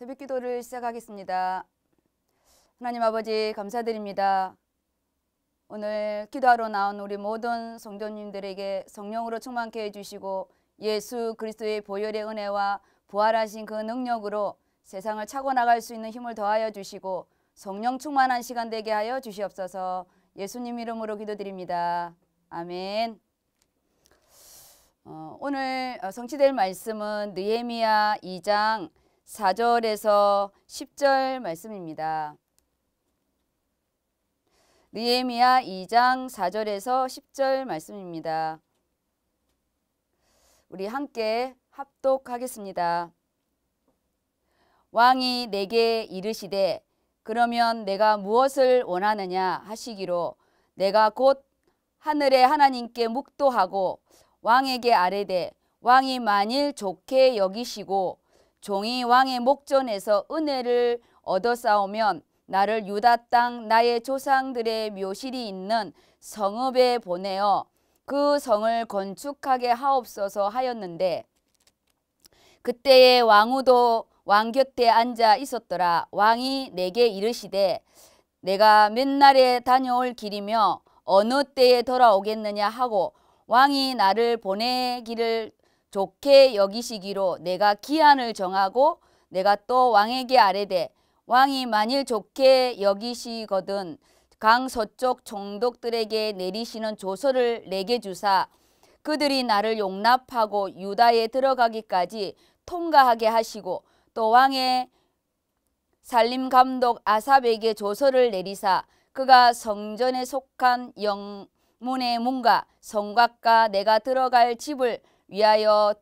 새벽 기도를 시작하겠습니다. 하나님 아버지 감사드립니다. 오늘 기도하러 나온 우리 모든 성도님들에게 성령으로 충만케 해주시고 예수 그리스도의 보혈의 은혜와 부활하신 그 능력으로 세상을 차고 나갈 수 있는 힘을 더하여 주시고 성령 충만한 시간 되게 하여 주시옵소서 예수님 이름으로 기도드립니다. 아멘. 어, 오늘 어, 성취될 말씀은 느헤미야 2장 4절에서 10절 말씀입니다. 느헤미야 2장 4절에서 10절 말씀입니다. 우리 함께 합독하겠습니다. 왕이 내게 이르시되 그러면 내가 무엇을 원하느냐 하시기로 내가 곧 하늘의 하나님께 묵도하고 왕에게 아뢰되 왕이 만일 좋게 여기시고 종이 왕의 목전에서 은혜를 얻어 싸우면 나를 유다 땅 나의 조상들의 묘실이 있는 성읍에 보내어 그 성을 건축하게 하옵소서 하였는데 그때의 왕후도 왕 곁에 앉아 있었더라 왕이 내게 이르시되 내가 맨날에 다녀올 길이며 어느 때에 돌아오겠느냐 하고 왕이 나를 보내기를 좋게 여기시기로 내가 기한을 정하고 내가 또 왕에게 아뢰되 왕이 만일 좋게 여기시거든 강 서쪽 총독들에게 내리시는 조서를 내게 주사 그들이 나를 용납하고 유다에 들어가기까지 통과하게 하시고 또 왕의 살림 감독 아삽에게 조서를 내리사 그가 성전에 속한 영문의 문과 성곽과 내가 들어갈 집을 위하여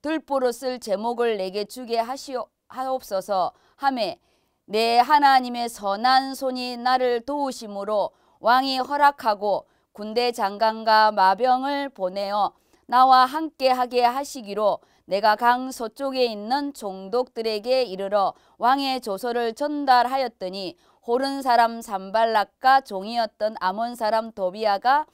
들보로 쓸 제목을 내게 주게 하시옵소서 함에 내 하나님의 선한 손이 나를 도우심으로 왕이 허락하고 군대 장관과 마병을 보내어 나와 함께하게 하시기로 내가 강 서쪽에 있는 종독들에게 이르러 왕의 조서를 전달하였더니 호른 사람 산발락과 종이었던 아몬 사람 도비아가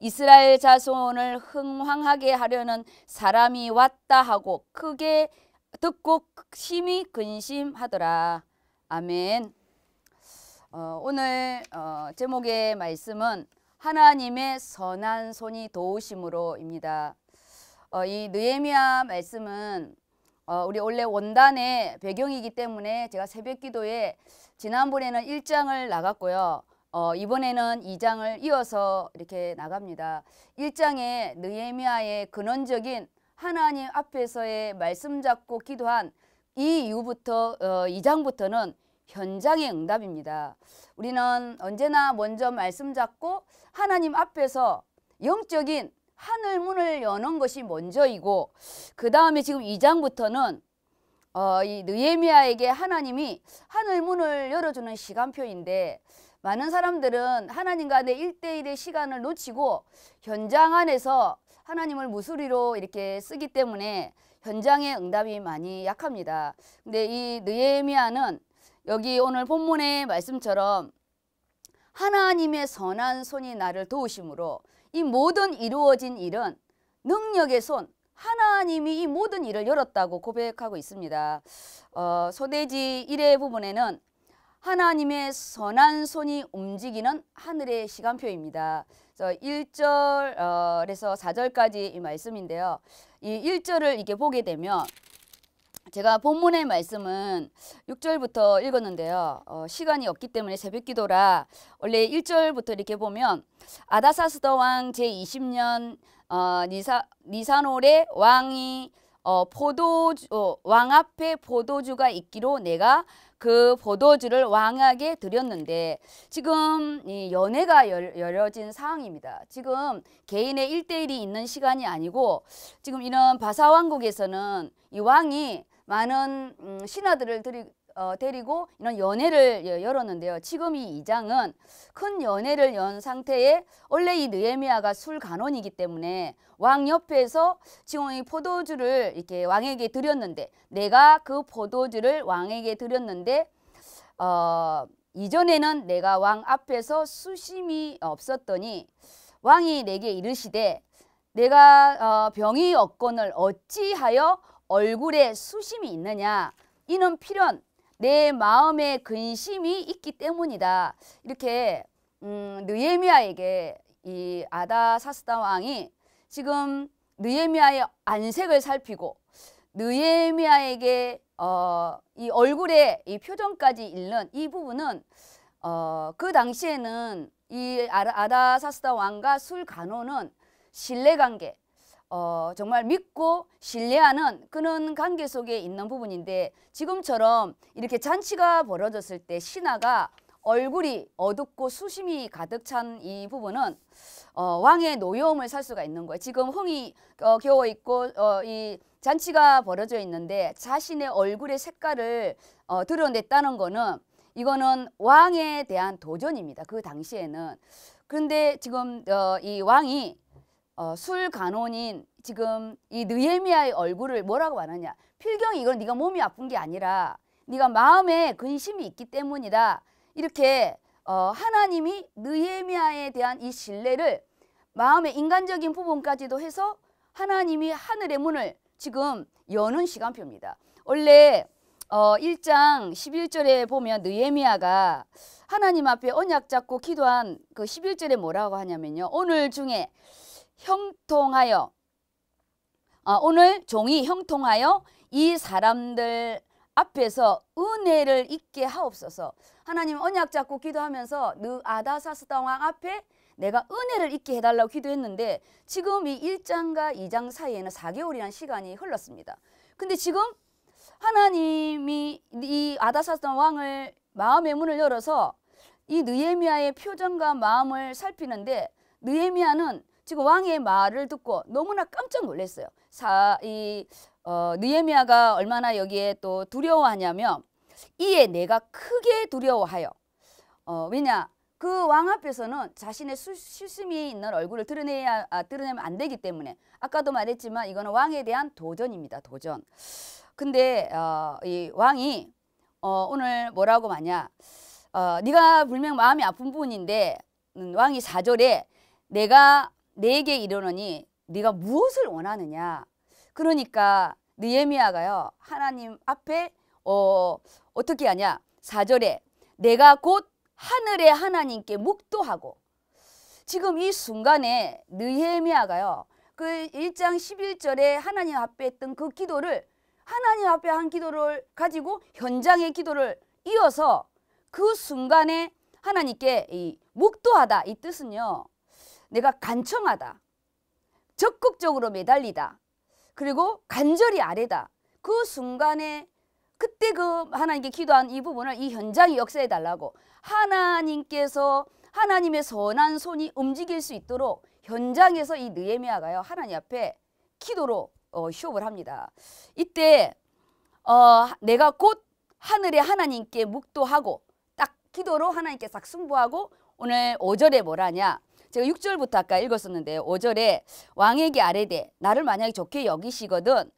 이스라엘 자손을 흥황하게 하려는 사람이 왔다 하고 크게 듣고 심히 근심하더라. 아멘. 어, 오늘 어, 제목의 말씀은 하나님의 선한 손이 도우심으로입니다. 어, 이 느헤미야 말씀은 어, 우리 원래 원단의 배경이기 때문에 제가 새벽 기도에 지난번에는 1장을 나갔고요. 어, 이번에는 2장을 이어서 이렇게 나갑니다. 1장에 느헤미야의 근원적인 하나님 앞에서의 말씀 잡고 기도한 이 이후부터 어, 2장부터는 현장의 응답입니다. 우리는 언제나 먼저 말씀 잡고 하나님 앞에서 영적인 하늘 문을 여는 것이 먼저이고 그 다음에 지금 2장부터는 어, 이 느헤미야에게 하나님이 하늘 문을 열어주는 시간표인데 많은 사람들은 하나님과 내 1대1의 시간을 놓치고 현장 안에서 하나님을 무수리로 이렇게 쓰기 때문에 현장의 응답이 많이 약합니다. 근데 이 느헤미야는 여기 오늘 본문의 말씀처럼 하나님의 선한 손이 나를 도우심으로 이 모든 이루어진 일은 능력의 손 하나님이 이 모든 일을 열었다고 고백하고 있습니다. 어, 소대지 1회 부분에는 하나님의 선한 손이 움직이는 하늘의 시간표입니다. 1절에서 4절까지 어, 이 말씀인데요. 이 1절을 이렇게 보게 되면 제가 본문의 말씀은 6절부터 읽었는데요. 어, 시간이 없기 때문에 새벽 기도라 원래 1절부터 이렇게 보면 아다사스더 왕 제20년 어, 니사, 니사놀의 왕이 어, 포도 어, 왕 앞에 포도주가 있기로 내가 그 포도주를 왕에게 드렸는데 지금 이 연애가 열, 열어진 상황입니다. 지금 개인의 일대일이 있는 시간이 아니고 지금 이런 바사왕국에서는 이 왕이 많은 음, 신하들을 들이, 어, 데리고 이런 연회를 열었는데요. 지금 이 2장은 큰 연회를 연 상태에 원래 이 느헤미야가 술 간원이기 때문에 왕 옆에서 지금 이 포도주를 이렇게 왕에게 드렸는데 내가 그 포도주를 왕에게 드렸는데 어, 이전에는 내가 왕 앞에서 수심이 없었더니 왕이 내게 이르시되 내가 어, 병이 없건을 어찌하여 얼굴에 수심이 있느냐 이는 필연 내 마음에 근심이 있기 때문이다. 이렇게 음, 느헤미야에게 이 아다사스다 왕이 지금 느헤미야의 안색을 살피고 느헤미야에게 어, 이 얼굴에 이 표정까지 읽는 이 부분은 어, 그 당시에는 이 아다사스다 왕과 술간호는 신뢰관계 어, 정말 믿고 신뢰하는 그런 관계 속에 있는 부분인데 지금처럼 이렇게 잔치가 벌어졌을 때 신하가 얼굴이 어둡고 수심이 가득 찬 이 부분은 어, 왕의 노여움을 살 수가 있는 거예요. 지금 흥이 어, 겨워 있고 어, 이 잔치가 벌어져 있는데 자신의 얼굴의 색깔을 어, 드러냈다는 거는 이거는 왕에 대한 도전입니다. 그 당시에는. 그런데 지금 어, 이 왕이 어, 술 간원인 지금 이 느헤미야의 얼굴을 뭐라고 말하냐 필경이 이건 네가 몸이 아픈 게 아니라 네가 마음에 근심이 있기 때문이다 이렇게 어, 하나님이 느헤미야에 대한 이 신뢰를 마음의 인간적인 부분까지도 해서 하나님이 하늘의 문을 지금 여는 시간표입니다. 원래 어, 1장 11절에 보면 느헤미야가 하나님 앞에 언약 잡고 기도한 그 11절에 뭐라고 하냐면요. 오늘 중에 형통하여 아, 오늘 종이 형통하여 이 사람들 앞에서 은혜를 있게 하옵소서. 하나님 언약 잡고 기도하면서 느 아다사스다 왕 앞에 내가 은혜를 있게 해달라고 기도했는데 지금 이 1장과 2장 사이에는 4개월이라는 시간이 흘렀습니다. 근데 지금 하나님이 이 아다사스다 왕을 마음의 문을 열어서 이 느에미아의 표정과 마음을 살피는데 느에미아는 지금 왕의 말을 듣고 너무나 깜짝 놀랐어요. 사, 이, 어, 느에미아가 얼마나 여기에 또 두려워하냐면 이에 내가 크게 두려워하여. 어, 왜냐? 그 왕 앞에서는 자신의 실수미 있는 얼굴을 드러내야, 아, 드러내면 안 되기 때문에 아까도 말했지만 이거는 왕에 대한 도전입니다. 도전. 근데 어, 이 왕이 어, 오늘 뭐라고 하냐. 어, 네가 분명 마음이 아픈 부분인데 음, 왕이 사절에 내가 내게 이르노니 네가 무엇을 원하느냐 그러니까 느헤미야가요 하나님 앞에 어, 어떻게 하냐 사절에 내가 곧 하늘의 하나님께 묵도하고 지금 이 순간에 느헤미야가요 그일장 십일 절에 하나님 앞에 했던 그 기도를 하나님 앞에 한 기도를 가지고 현장의 기도를 이어서 그 순간에 하나님께 이 묵도하다 이 뜻은요 내가 간청하다. 적극적으로 매달리다. 그리고 간절히 아래다. 그 순간에 그때 그 하나님께 기도한 이 부분을 이 현장이 역사해 달라고 하나님께서 하나님의 선한 손이 움직일 수 있도록 현장에서 이 느에미아가요 하나님 앞에 기도로 어, 휴업을 합니다. 이때 어, 내가 곧 하늘의 하나님께 묵도하고 딱 기도로 하나님께 싹 승부하고 오늘 오절에 뭐라냐 제가 6절부터 아까 읽었었는데요. 5절에 왕에게 아래되 나를 만약에 좋게 여기시거든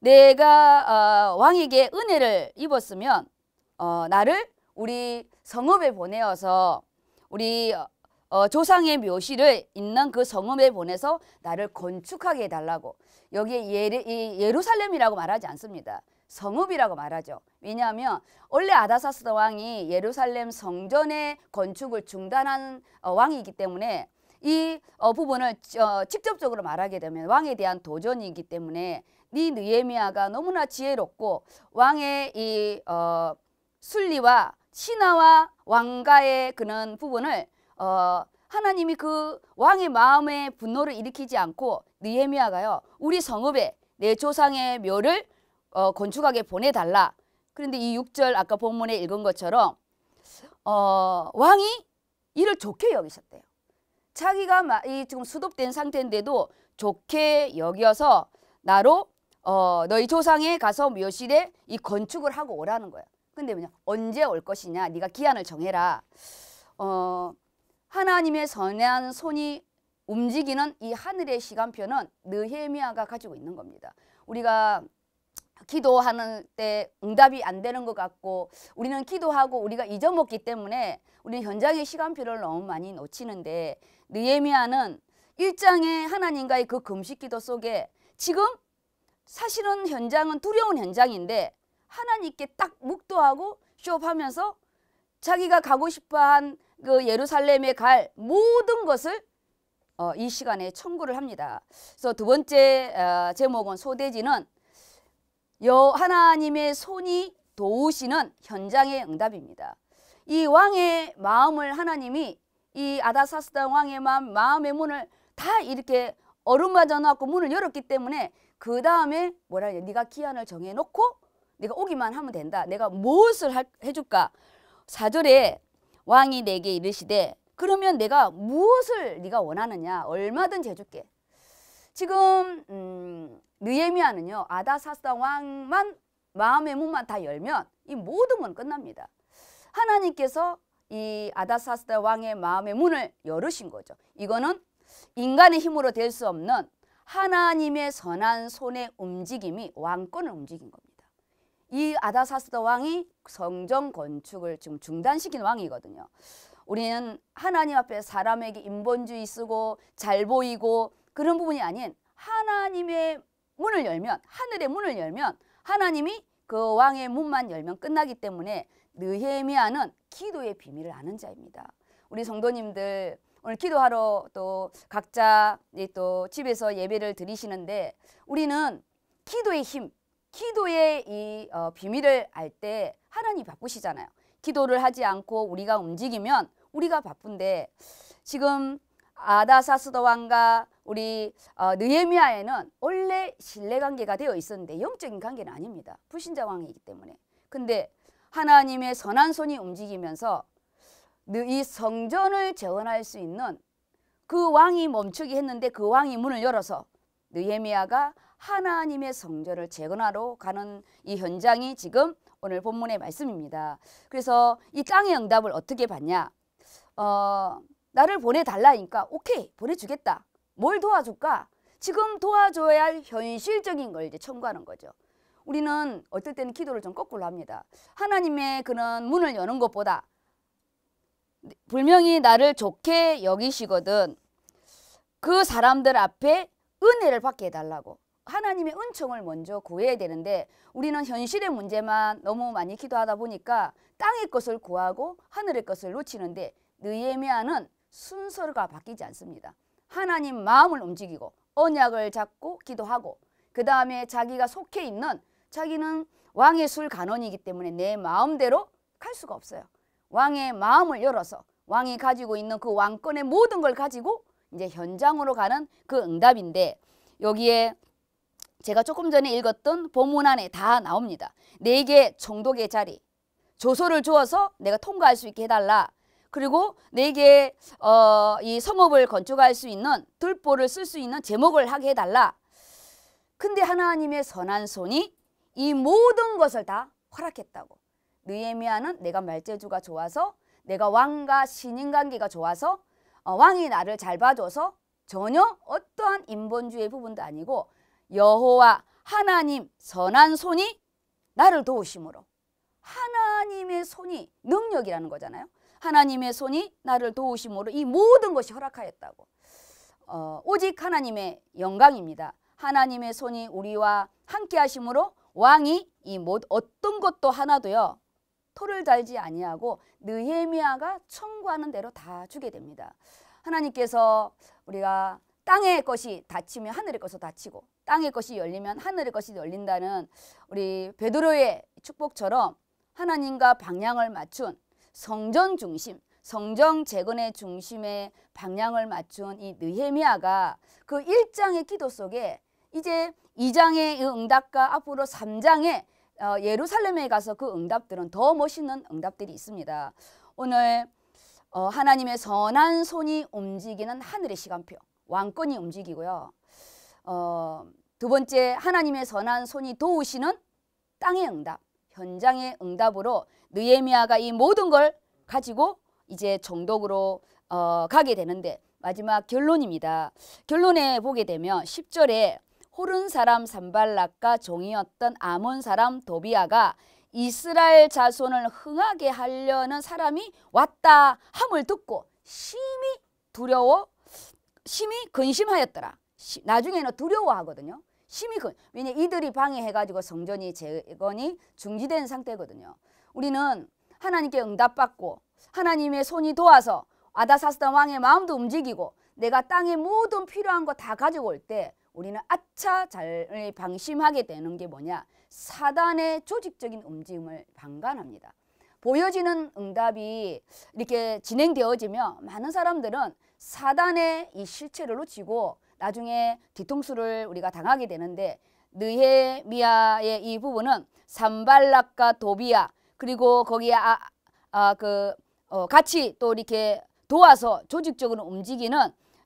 내가 어, 왕에게 은혜를 입었으면 어, 나를 우리 성읍에 보내어서 우리 어, 조상의 묘실을 있는 그 성읍에 보내서 나를 건축하게 해달라고 여기에 예레, 예루살렘이라고 말하지 않습니다. 성읍이라고 말하죠. 왜냐하면 원래 아다사스 왕이 예루살렘 성전의 건축을 중단한 어, 왕이기 때문에 이 어, 부분을 어, 직접적으로 말하게 되면 왕에 대한 도전이기 때문에 니 느헤미야가 너무나 지혜롭고 왕의 이 어, 순리와 신하와 왕가의 그런 부분을 어, 하나님이 그 왕의 마음에 분노를 일으키지 않고 느헤미야가요 우리 성읍에 내 조상의 묘를 어, 건축하게 보내달라. 그런데 이 6절 아까 본문에 읽은 것처럼 어, 왕이 이를 좋게 여기셨대요. 자기가 이 지금 수독된 상태인데도 좋게 여기어서 나로 어, 너희 조상에 가서 묘실에 이 건축을 하고 오라는 거야. 근데 뭐냐 언제 올 것이냐 네가 기한을 정해라. 어, 하나님의 선한 손이 움직이는 이 하늘의 시간표는 느헤미야가 가지고 있는 겁니다. 우리가 기도하는 때 응답이 안 되는 것 같고 우리는 기도하고 우리가 잊어먹기 때문에 우리는 현장의 시간표를 너무 많이 놓치는데 느헤미아는 일장의 하나님과의 그 금식 기도 속에 지금 사실은 현장은 두려운 현장인데 하나님께 딱 묵도하고 쇼업하면서 자기가 가고 싶어한 그 예루살렘에 갈 모든 것을 어, 이 시간에 청구를 합니다. 그래서 두 번째 어, 제목은 소대지는 여 하나님의 손이 도우시는 현장의 응답입니다. 이 왕의 마음을 하나님이 이 아다사스다 왕의 마음, 마음의 문을 다 이렇게 얼음마저 놓고 문을 열었기 때문에 그 다음에 뭐라 해야 네가 기한을 정해놓고 내가 오기만 하면 된다. 내가 무엇을 할, 해줄까? 사절에 왕이 내게 이르시되 그러면 내가 무엇을 네가 원하느냐 얼마든지 해줄게. 지금 음, 느헤미야는요 아다사스다 왕만 마음의 문만 다 열면 이 모든 건 끝납니다. 하나님께서 이 아다사스다 왕의 마음의 문을 열으신 거죠. 이거는 인간의 힘으로 될 수 없는 하나님의 선한 손의 움직임이 왕권을 움직인 겁니다. 이 아다사스다 왕이 성전 건축을 지금 중단시킨 왕이거든요. 우리는 하나님 앞에 사람에게 인본주의 쓰고 잘 보이고 그런 부분이 아닌 하나님의 문을 열면 하늘의 문을 열면 하나님이 그 왕의 문만 열면 끝나기 때문에 느헤미야는 기도의 비밀을 아는 자입니다. 우리 성도님들 오늘 기도하러 또 각자 또 집에서 예배를 드리시는데 우리는 기도의 힘, 기도의 이 어, 비밀을 알 때하나님 바쁘시잖아요. 기도를 하지 않고 우리가 움직이면 우리가 바쁜데 지금 아다사스더 왕과 우리 어, 느헤미야에는 원래 신뢰 관계가 되어 있었는데 영적인 관계는 아닙니다. 불신자 왕이기 때문에. 근데 하나님의 선한 손이 움직이면서 이 성전을 재건할 수 있는 그 왕이 멈추기 했는데 그 왕이 문을 열어서 느헤미야가 하나님의 성전을 재건하러 가는 이 현장이 지금 오늘 본문의 말씀입니다. 그래서 이 깡의 응답을 어떻게 받냐? 어, 나를 보내달라니까 오케이 보내주겠다. 뭘 도와줄까? 지금 도와줘야 할 현실적인 걸 이제 청구하는 거죠. 우리는 어떨 때는 기도를 좀 거꾸로 합니다. 하나님의 그런 문을 여는 것보다 분명히 나를 좋게 여기시거든 그 사람들 앞에 은혜를 받게 해달라고 하나님의 은총을 먼저 구해야 되는데 우리는 현실의 문제만 너무 많이 기도하다 보니까 땅의 것을 구하고 하늘의 것을 놓치는데 느에미아는 순서가 바뀌지 않습니다. 하나님 마음을 움직이고 언약을 잡고 기도하고 그 다음에 자기가 속해 있는 자기는 왕의 술 간원이기 때문에 내 마음대로 갈 수가 없어요. 왕의 마음을 열어서 왕이 가지고 있는 그 왕권의 모든 걸 가지고 이제 현장으로 가는 그 응답인데 여기에 제가 조금 전에 읽었던 본문 안에 다 나옵니다. 내게 정독의 자리, 조소를 주어서 내가 통과할 수 있게 해달라. 그리고 내게 어, 이 성읍을 건축할 수 있는 들보를 쓸 수 있는 제목을 하게 해달라. 근데 하나님의 선한 손이 이 모든 것을 다 허락했다고. 느에미아는 내가 말재주가 좋아서 내가 왕과 신인 관계가 좋아서 어, 왕이 나를 잘 봐줘서 전혀 어떠한 인본주의 부분도 아니고 여호와 하나님 선한 손이 나를 도우심으로 하나님의 손이 능력이라는 거잖아요. 하나님의 손이 나를 도우심으로 이 모든 것이 허락하였다고. 어, 오직 하나님의 영광입니다. 하나님의 손이 우리와 함께 하심으로 왕이 이 어떤 것도 하나도요. 토를 달지 아니하고 느헤미야가 청구하는 대로 다 주게 됩니다. 하나님께서 우리가 땅의 것이 닫히면 하늘의 것으 닫히고 땅의 것이 열리면 하늘의 것이 열린다는 우리 베드로의 축복처럼 하나님과 방향을 맞춘 성전 중심, 성전 재건의 중심에 방향을 맞춘 이느헤미아가그 1장의 기도 속에 이제 2장의 응답과 앞으로 3장의 어, 예루살렘에 가서 그 응답들은 더 멋있는 응답들이 있습니다. 오늘 어, 하나님의 선한 손이 움직이는 하늘의 시간표, 왕권이 움직이고요. 어, 두 번째 하나님의 선한 손이 도우시는 땅의 응답, 현장의 응답으로 느헤미아가이 모든 걸 가지고 이제 정독으로 어, 가게 되는데 마지막 결론입니다. 결론에 보게 되면 10절에 호른 사람 산발락과 종이었던 아몬 사람 도비아가 이스라엘 자손을 흥하게 하려는 사람이 왔다 함을 듣고 심히 두려워 심히 근심하였더라. 나중에는 두려워하거든요. 심히 큰 왜냐 이들이 방해해가지고 성전이 재건이 중지된 상태거든요. 우리는 하나님께 응답받고 하나님의 손이 도와서 아다사스다 왕의 마음도 움직이고 내가 땅의 모든 필요한 거 다 가지고 올때 우리는 아차 잘 방심하게 되는 게 뭐냐 사단의 조직적인 움직임을 방관합니다. 보여지는 응답이 이렇게 진행되어지며 많은 사람들은 사단의 이 실체를 놓치고 나중에 뒤통수를 우리가 당하게 되는데 느헤미야의 이 부분은 삼발락과 도비야 그리고 거기에 아, 아, 그, 어, 같이 또 이렇게 도와서 조직적으로 움직이는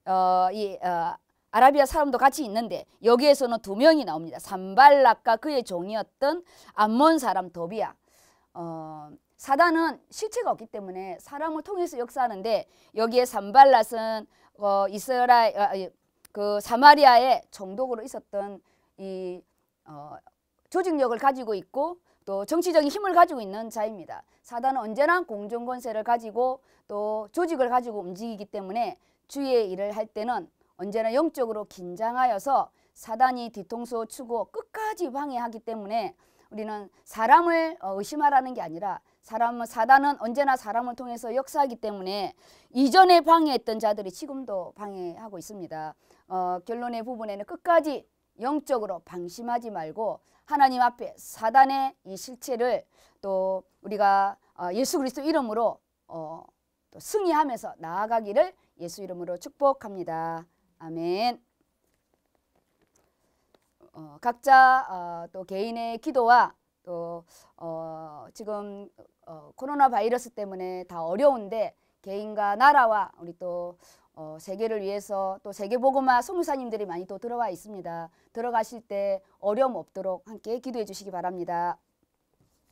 어, 이 어, 아라비아 사람도 같이 있는데 여기에서는 두 명이 나옵니다. 삼발락과 그의 종이었던 암몬 사람 도비야. 어, 사단은 실체가 없기 때문에 사람을 통해서 역사하는데 여기에 삼발락은 어, 이스라엘 어, 그사마리아의 정독으로 있었던 이 어, 조직력을 가지고 있고 또 정치적인 힘을 가지고 있는 자입니다. 사단은 언제나 공정 권세를 가지고 또 조직을 가지고 움직이기 때문에 주의 의 일을 할 때는 언제나 영적으로 긴장하여서 사단이 뒤통수 추고 끝까지 방해하기 때문에 우리는 사람을 어, 의심하라는 게 아니라 사람은 사단은 언제나 사람을 통해서 역사하기 때문에 이전에 방해했던 자들이 지금도 방해하고 있습니다. 어, 결론의 부분에는 끝까지 영적으로 방심하지 말고 하나님 앞에 사단의 이 실체를 또 우리가 어, 예수 그리스도 이름으로 어, 또 승리하면서 나아가기를 예수 이름으로 축복합니다. 아멘. 어, 각자 어, 또 개인의 기도와 또 어, 지금 어, 코로나 바이러스 때문에 다 어려운데 개인과 나라와 우리 또 어, 세계를 위해서 또 세계보고마 소무사님들이 많이 또 들어와 있습니다. 들어가실 때 어려움 없도록 함께 기도해 주시기 바랍니다.